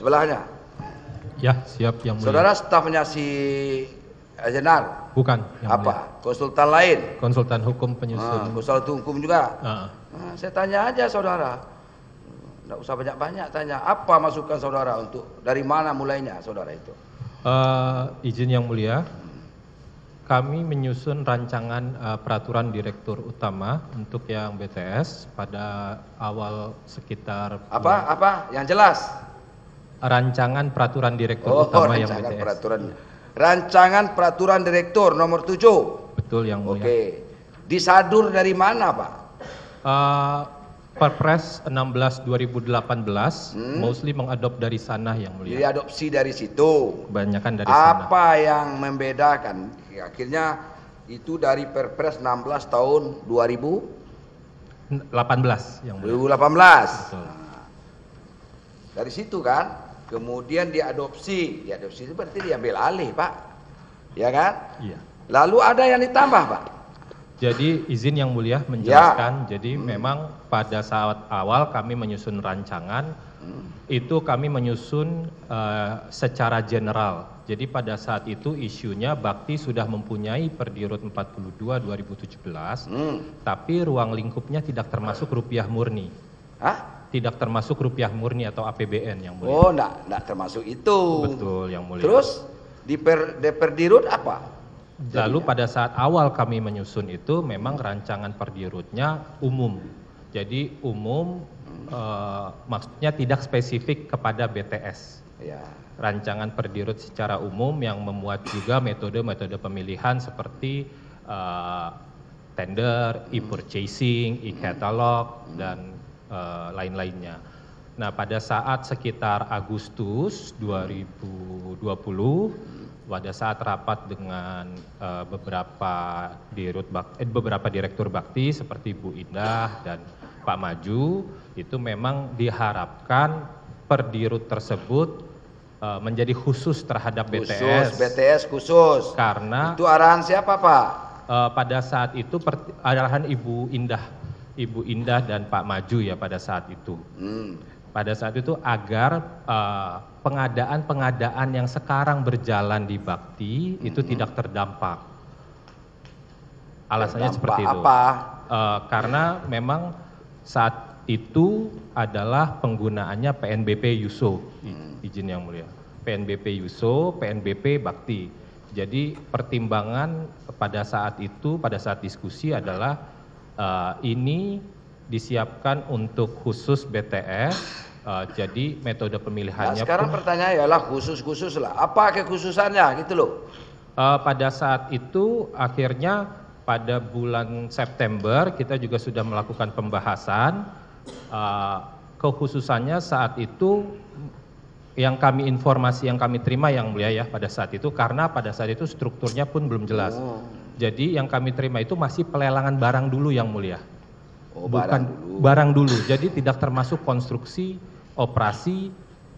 Sebelahnya. Ya, siap yang mulia. Saudara stafnya si Jenar? Bukan. Yang Apa? Mulia. Konsultan lain? Konsultan hukum penyusun. Nah, konsultan hukum juga. Nah. Nah, saya tanya aja saudara. Tidak usah banyak-banyak tanya. Apa masukan saudara untuk dari mana mulainya saudara itu? Uh, izin yang mulia, kami menyusun rancangan uh, peraturan direktur utama untuk yang BTS pada awal sekitar apa bulan. apa yang jelas rancangan peraturan direktur oh, utama rancangan yang e BTS. Peraturan. Rancangan peraturan direktur nomor 7. Betul yang mulia. Oke. Disadur dari mana, Pak? Uh, Perpres 16 2018 hmm? mostly mengadop dari sana yang mulia. Jadi adopsi dari situ. Kebanyakan dari Apa sana. Apa yang membedakan? Akhirnya itu dari Perpres 16 tahun 2018. yang mulia. 2018. Betul. Nah, dari situ kan? Kemudian diadopsi, diadopsi itu berarti diambil alih, Pak. Ya kan? Iya. Lalu ada yang ditambah, Pak. Jadi izin yang mulia ya. menjelaskan, ya. jadi hmm. memang pada saat awal kami menyusun rancangan hmm. itu kami menyusun uh, secara general. Jadi pada saat itu isunya Bakti sudah mempunyai Perdirut 42 2017, hmm. tapi ruang lingkupnya tidak termasuk rupiah murni. Hah? tidak termasuk rupiah murni atau APBN yang mulia. Oh, enggak, enggak termasuk itu. Betul, yang mulia. Terus di per, di perdirut apa? Lalu pada saat awal kami menyusun itu memang rancangan perdirutnya umum. Jadi umum hmm. eh, maksudnya tidak spesifik kepada BTS. Ya. Rancangan perdirut secara umum yang memuat juga metode-metode pemilihan seperti eh, tender, e-purchasing, e-catalog, hmm. dan Eh, lain-lainnya. Nah, pada saat sekitar Agustus 2020, pada saat rapat dengan eh, beberapa dirut bakti, eh, beberapa direktur bakti seperti Bu Indah dan Pak Maju, itu memang diharapkan per dirut tersebut menjadi khusus terhadap khusus, BTS. BTS khusus. Karena itu arahan siapa, Pak? pada saat itu per, arahan Ibu Indah Ibu Indah dan Pak Maju ya pada saat itu. Hmm. Pada saat itu agar eh, pengadaan-pengadaan uh, yang sekarang berjalan di Bakti hmm. itu tidak terdampak. Alasannya terdampak seperti itu. Apa? Uh, karena memang saat itu adalah penggunaannya PNBP Yusuf, hmm. izin yang mulia. PNBP Yuso, PNBP Bakti. Jadi pertimbangan pada saat itu, pada saat diskusi adalah Eh, ini disiapkan untuk khusus BTS. Eh, jadi metode pemilihannya. Nah, sekarang pun, pertanyaan ialah khusus-khusus lah. Apa kekhususannya gitu loh? Eh, pada saat itu akhirnya pada bulan September kita juga sudah melakukan pembahasan. Uh, kekhususannya saat itu yang kami informasi yang kami terima yang mulia ya pada saat itu karena pada saat itu strukturnya pun belum jelas. Oh. Jadi yang kami terima itu masih pelelangan barang dulu yang mulia. Oh, Bukan barang dulu. barang dulu. Jadi tidak termasuk konstruksi, operasi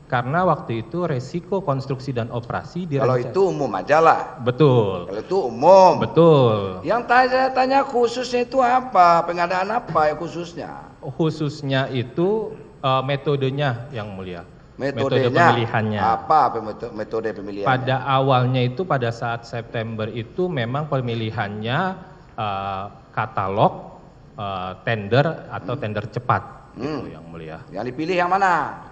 karena waktu itu resiko konstruksi dan operasi di Kalau itu umum aja lah. Betul. Kalau itu umum. Betul. Yang tanya tanya khususnya itu apa? Pengadaan apa ya khususnya? Khususnya itu uh, metodenya yang mulia metodenya metode pemilihannya. apa metode pemilihan? Pada awalnya itu pada saat September itu memang pemilihannya uh, katalog uh, tender atau hmm. tender cepat hmm. gitu yang mulia. Yang dipilih yang mana?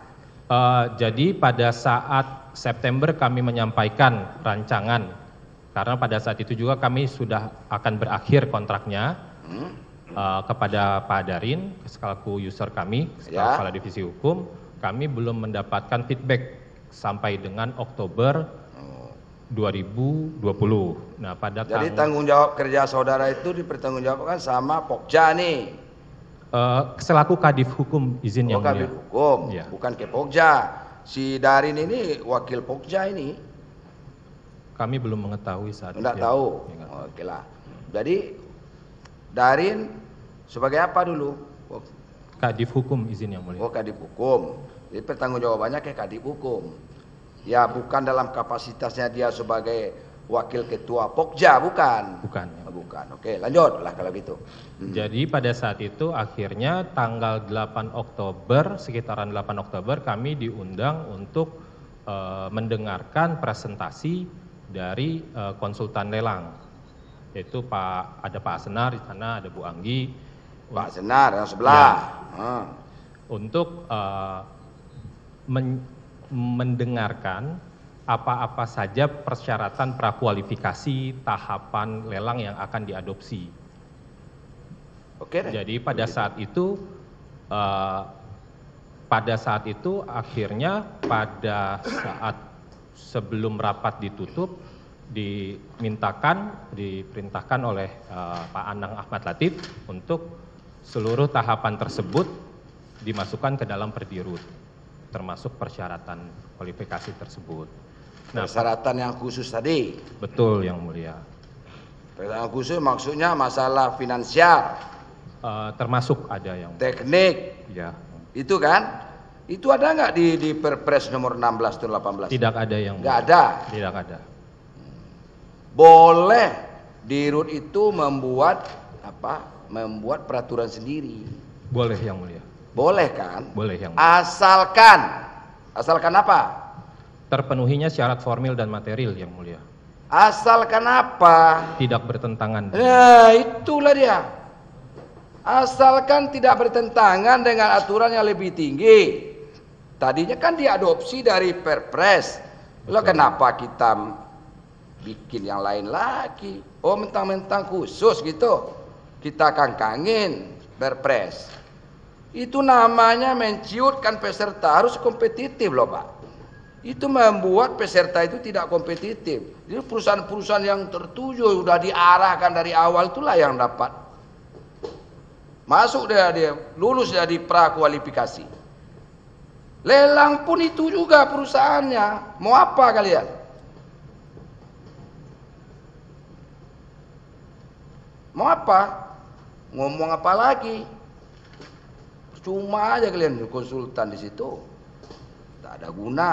Uh, jadi pada saat September kami menyampaikan rancangan karena pada saat itu juga kami sudah akan berakhir kontraknya. Hmm. Uh, kepada Pak Darin sekalaku user kami, sekalaku ya. kepala divisi hukum, kami belum mendapatkan feedback sampai dengan Oktober 2020. Nah, pada Jadi tang tanggung jawab kerja saudara itu dipertanggungjawabkan sama Pokja nih. Uh, selaku Kadif Hukum izin oh, yang Kadif mulia. Hukum, ya. bukan ke Pokja. Si Darin ini wakil Pokja ini. Kami belum mengetahui saat Tidak ya. tahu. Ya, Oke lah. Jadi Darin sebagai apa dulu? Kadif Hukum izin yang mulia. Oh, Kadif Hukum. Jadi pertanggungjawabannya ke kadip hukum. Ya bukan dalam kapasitasnya dia sebagai wakil ketua Pokja, bukan. Bukan. Ya. Oh, bukan. Oke, lanjutlah kalau gitu. Hmm. Jadi pada saat itu akhirnya tanggal 8 Oktober, sekitaran 8 Oktober kami diundang untuk uh, mendengarkan presentasi dari uh, konsultan lelang yaitu Pak ada Pak Senar di sana ada Bu Anggi Pak Senar yang sebelah ya, hmm. untuk uh, men mendengarkan apa-apa saja persyaratan prakualifikasi tahapan lelang yang akan diadopsi. Oke. Deh. Jadi pada Begitu. saat itu uh, pada saat itu akhirnya pada saat sebelum rapat ditutup dimintakan diperintahkan oleh uh, Pak Anang Ahmad Latif untuk seluruh tahapan tersebut dimasukkan ke dalam perdirut termasuk persyaratan kualifikasi tersebut. Nah, persyaratan yang khusus tadi. Betul yang mulia. Persyaratan khusus maksudnya masalah finansial. Uh, termasuk ada yang teknik. Ya. Itu kan? Itu ada nggak di, di Perpres nomor 16 tahun 18? Tidak ada yang. Nggak ada. Tidak ada. Boleh di RUT itu membuat apa? Membuat peraturan sendiri. Boleh yang mulia. Boleh kan? Boleh yang Asalkan asalkan apa? Terpenuhinya syarat formil dan material yang mulia. Asalkan apa? Tidak bertentangan. Nah, itulah dia. Asalkan tidak bertentangan dengan aturan yang lebih tinggi. Tadinya kan diadopsi dari Perpres. Lo kenapa kita bikin yang lain lagi? Oh, mentang-mentang khusus gitu. Kita kangkangin Perpres. Itu namanya menciutkan peserta harus kompetitif loh Pak. Itu membuat peserta itu tidak kompetitif. Jadi perusahaan-perusahaan yang tertuju sudah diarahkan dari awal itulah yang dapat. Masuk dia, dia lulus dari prakualifikasi. Lelang pun itu juga perusahaannya. Mau apa kalian? Mau apa? Ngomong apa lagi? Cuma aja kalian konsultan di situ. Tak ada guna.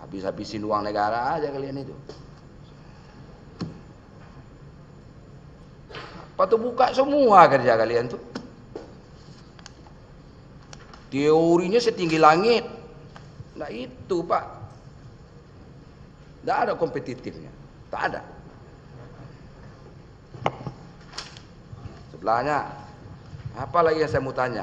Habis-habisin uang negara aja kalian itu. Apa tuh buka semua kerja kalian tuh. Teorinya setinggi langit. Nah itu Pak. Tidak ada kompetitifnya. Tak ada. Sebelahnya. Apa lagi yang saya mau tanya?